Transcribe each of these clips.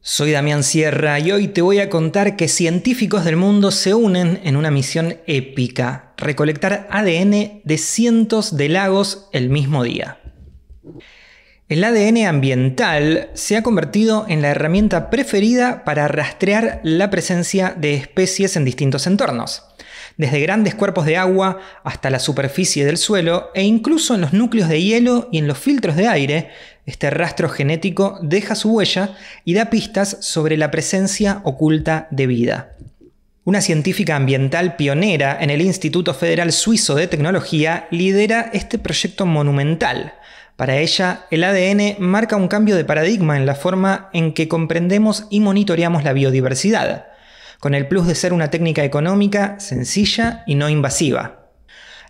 Soy Damián Sierra y hoy te voy a contar que científicos del mundo se unen en una misión épica, recolectar ADN de cientos de lagos el mismo día. El ADN ambiental se ha convertido en la herramienta preferida para rastrear la presencia de especies en distintos entornos desde grandes cuerpos de agua hasta la superficie del suelo e incluso en los núcleos de hielo y en los filtros de aire, este rastro genético deja su huella y da pistas sobre la presencia oculta de vida. Una científica ambiental pionera en el Instituto Federal Suizo de Tecnología lidera este proyecto monumental. Para ella, el ADN marca un cambio de paradigma en la forma en que comprendemos y monitoreamos la biodiversidad con el plus de ser una técnica económica, sencilla y no invasiva.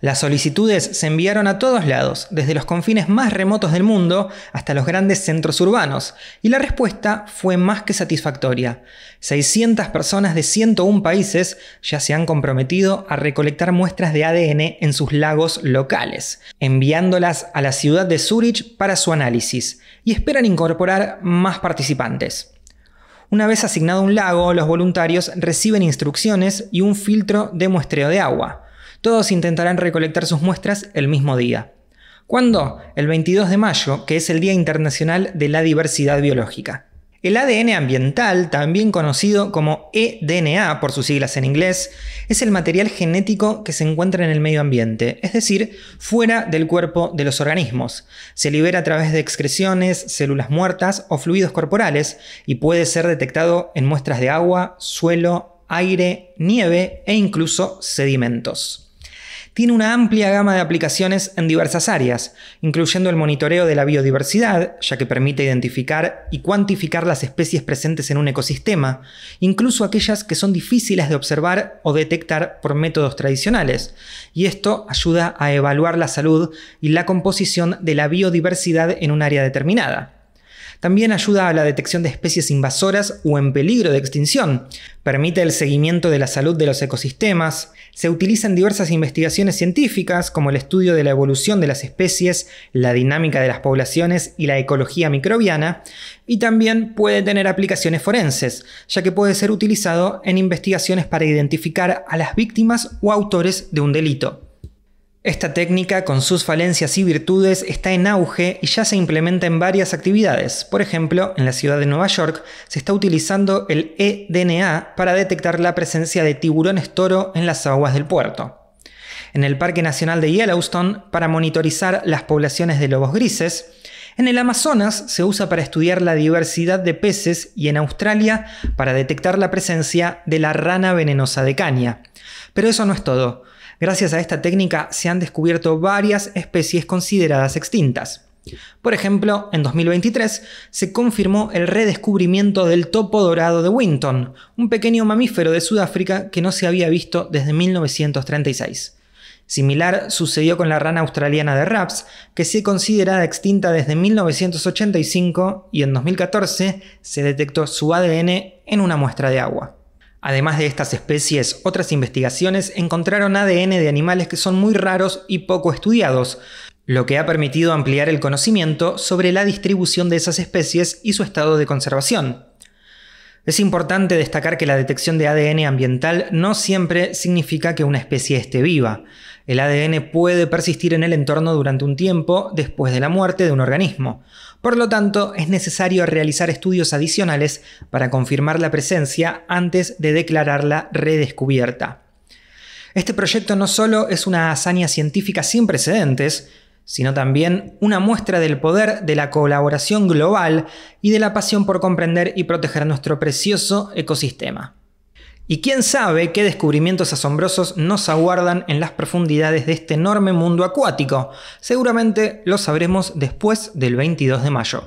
Las solicitudes se enviaron a todos lados, desde los confines más remotos del mundo hasta los grandes centros urbanos, y la respuesta fue más que satisfactoria. 600 personas de 101 países ya se han comprometido a recolectar muestras de ADN en sus lagos locales, enviándolas a la ciudad de Zurich para su análisis, y esperan incorporar más participantes. Una vez asignado un lago, los voluntarios reciben instrucciones y un filtro de muestreo de agua. Todos intentarán recolectar sus muestras el mismo día. ¿Cuándo? El 22 de mayo, que es el Día Internacional de la Diversidad Biológica. El ADN ambiental, también conocido como eDNA por sus siglas en inglés, es el material genético que se encuentra en el medio ambiente, es decir, fuera del cuerpo de los organismos. Se libera a través de excreciones, células muertas o fluidos corporales y puede ser detectado en muestras de agua, suelo, aire, nieve e incluso sedimentos tiene una amplia gama de aplicaciones en diversas áreas, incluyendo el monitoreo de la biodiversidad, ya que permite identificar y cuantificar las especies presentes en un ecosistema, incluso aquellas que son difíciles de observar o detectar por métodos tradicionales, y esto ayuda a evaluar la salud y la composición de la biodiversidad en un área determinada. También ayuda a la detección de especies invasoras o en peligro de extinción. Permite el seguimiento de la salud de los ecosistemas. Se utiliza en diversas investigaciones científicas como el estudio de la evolución de las especies, la dinámica de las poblaciones y la ecología microbiana. Y también puede tener aplicaciones forenses, ya que puede ser utilizado en investigaciones para identificar a las víctimas o autores de un delito. Esta técnica, con sus falencias y virtudes, está en auge y ya se implementa en varias actividades. Por ejemplo, en la ciudad de Nueva York se está utilizando el eDNA para detectar la presencia de tiburones toro en las aguas del puerto. En el Parque Nacional de Yellowstone para monitorizar las poblaciones de lobos grises. En el Amazonas se usa para estudiar la diversidad de peces y en Australia para detectar la presencia de la rana venenosa de caña. Pero eso no es todo. Gracias a esta técnica se han descubierto varias especies consideradas extintas. Por ejemplo, en 2023 se confirmó el redescubrimiento del topo dorado de Winton, un pequeño mamífero de Sudáfrica que no se había visto desde 1936. Similar sucedió con la rana australiana de Raps, que se consideraba extinta desde 1985 y en 2014 se detectó su ADN en una muestra de agua. Además de estas especies, otras investigaciones encontraron ADN de animales que son muy raros y poco estudiados, lo que ha permitido ampliar el conocimiento sobre la distribución de esas especies y su estado de conservación. Es importante destacar que la detección de ADN ambiental no siempre significa que una especie esté viva. El ADN puede persistir en el entorno durante un tiempo después de la muerte de un organismo. Por lo tanto, es necesario realizar estudios adicionales para confirmar la presencia antes de declararla redescubierta. Este proyecto no solo es una hazaña científica sin precedentes, sino también una muestra del poder de la colaboración global y de la pasión por comprender y proteger nuestro precioso ecosistema. Y quién sabe qué descubrimientos asombrosos nos aguardan en las profundidades de este enorme mundo acuático. Seguramente lo sabremos después del 22 de mayo.